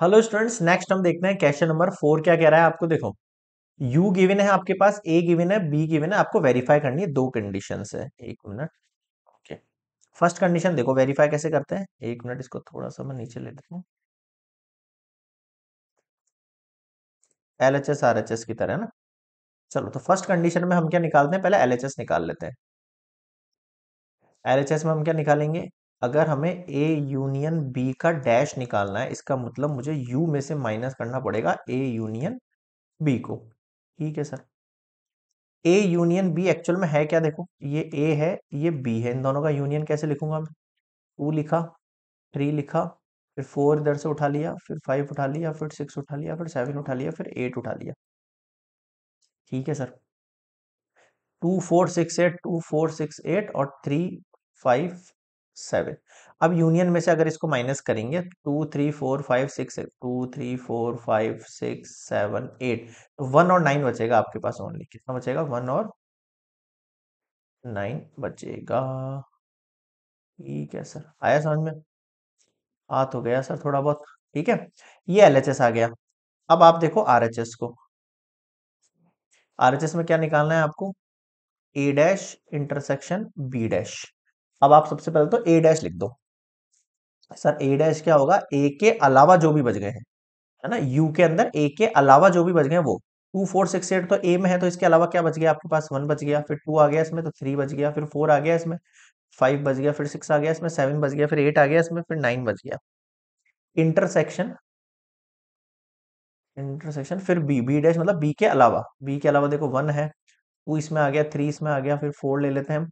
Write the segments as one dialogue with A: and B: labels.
A: hello students next हम देखते हैं क्वेश्चन नंबर फोर क्या कह रहा है आपको देखो यू गिवन है आपके पास ए गिवन है बी गिवन है आपको वेरीफाई करनी है दो कंडीशन है एक मिनट ओके फर्स्ट कंडीशन देखो वेरीफाई कैसे करते हैं एक मिनट इसको थोड़ा सा मैं नीचे ले लेता हूँ L H S R H S की तरह ना चलो तो फर्स्ट कंडीशन में हम क्या निकालते हैं पहले एल एच एस निकाल लेते हैं एल एच एस में हम क्या निकालेंगे अगर हमें ए यूनियन बी का डैश निकालना है इसका मतलब मुझे यू में से माइनस करना पड़ेगा ए यूनियन बी को ठीक है sir A union B actual में है क्या देखो ये ए है ये बी है इन दोनों का यूनियन कैसे लिखूंगा मैं टू लिखा थ्री लिखा फिर फोर इधर से उठा लिया फिर फाइव उठा लिया फिर सिक्स उठा लिया फिर सेवन उठा लिया फिर एट उठा लिया ठीक है sir two four six eight two four six eight और थ्री फाइव सेवन अब यूनियन में से अगर इसको माइनस करेंगे two three four five six two three four five six seven eight तो वन और नाइन बचेगा आपके पास ओनली कितना बचेगा वन और नाइन बचेगा ठीक है सर आया समझ में हाथ हो गया सर थोड़ा बहुत ठीक है ये एल आ गया अब आप देखो आर को आर में क्या निकालना है आपको A dash intersection B dash अब आप सबसे पहले तो ए डैश लिख दो सर ए डैश क्या होगा ए के अलावा जो भी बच गए हैं है ना यू के अंदर ए के अलावा जो भी बच गए वो टू फोर सिक्स एट तो ए में है तो इसके अलावा क्या बच गया आपके पास वन बच गया फिर टू आ गया इसमें तो थ्री बच गया फिर फोर आ गया इसमें फाइव बच गया फिर सिक्स आ गया इसमें सेवन बच गया फिर एट आ गया इसमें फिर नाइन बच गया इंटरसेक्शन इंटरसेक्शन फिर बी बी डैश मतलब बी के अलावा बी के अलावा देखो वन है टू इसमें आ गया थ्री इसमें आ गया फिर फोर ले लेते हैं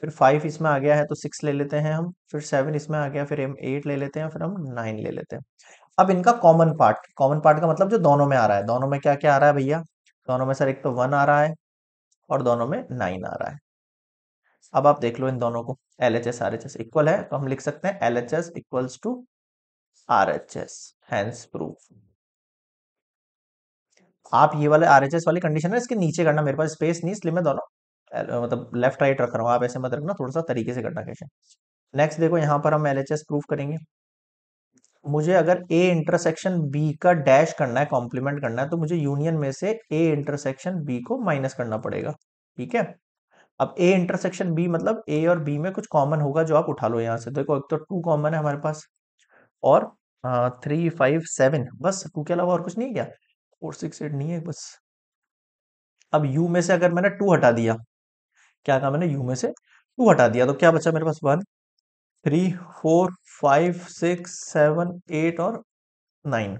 A: फिर फाइव इसमें आ गया है तो सिक्स ले लेते हैं हम फिर सेवन इसमें आ गया फिर हम एट ले लेते हैं फिर हम नाइन ले लेते हैं अब इनका कॉमन पार्ट कॉमन पार्ट का मतलब जो दोनों में आ रहा है दोनों में क्या क्या आ रहा है भैया दोनों में सर एक तो वन आ रहा है और दोनों में नाइन आ रहा है अब आप देख लो इन दोनों को L H S R H S equal है तो हम लिख सकते हैं L H S equals to R H S hence proof आप ये वाले आर एच एस वाली कंडीशन है इसके नीचे करना मेरे पास स्पेस नहीं इसलिए मैं दोनों मतलब लेफ्ट राइट रख रहा हूँ आप ऐसे मत रखना थोड़ा सा तरीके से करना कैसे नेक्स्ट देखो यहाँ पर हम एल एच एस प्रूफ करेंगे मुझे अगर ए इंटरसेक्शन बी का डैश करना है कॉम्प्लीमेंट करना है तो मुझे यूनियन में से ए इंटरसेक्शन बी को माइनस करना पड़ेगा ठीक है अब ए इंटरसेक्शन बी मतलब ए और बी में कुछ कॉमन होगा जो आप उठा लो यहाँ से देखो एक तो टू कॉमन है हमारे पास और थ्री फाइव सेवन बस टू के अलावा और कुछ नहीं है क्या फोर सिक्स एट नहीं है बस अब यू में से अगर मैंने टू हटा दिया क्या कहा मैंने यू में से टू हटा दिया तो क्या बचा मेरे पास one three four five six seven eight और नाइन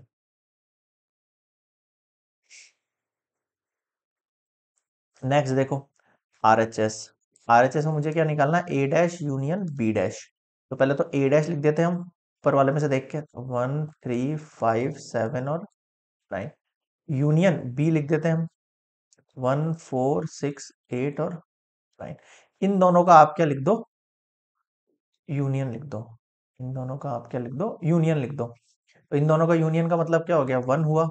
A: नेक्स्ट देखो R H S R H S में मुझे क्या निकालना A dash union B dash तो पहले तो ए डैश लिख देते हैं हम ऊपर वाले में से देख के वन थ्री फाइव सेवन और नाइन यूनियन बी लिख देते हैं हम वन फोर सिक्स एट और लाइन इन दोनों का आप क्या लिख दो यूनियन लिख दो इन दोनों का आप क्या लिख दो यूनियन लिख दो तो इन दोनों का यूनियन का मतलब क्या हो गया वन हुआ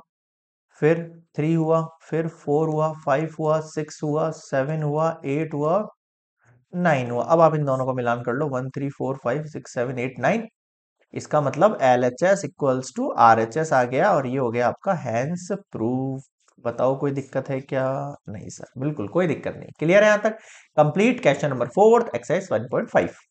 A: फिर थ्री हुआ फिर फोर हुआ फाइव हुआ सिक्स हुआ सेवन हुआ एट हुआ नाइन हुआ अब आप इन दोनों को मिलान कर लो one three four five six seven eight nine इसका मतलब L H S equals to R H S आ गया और ये हो गया आपका हैंस प्रूफ बताओ कोई दिक्कत है क्या नहीं सर बिल्कुल कोई दिक्कत नहीं क्लियर है यहाँ तक complete question number fourth exercise five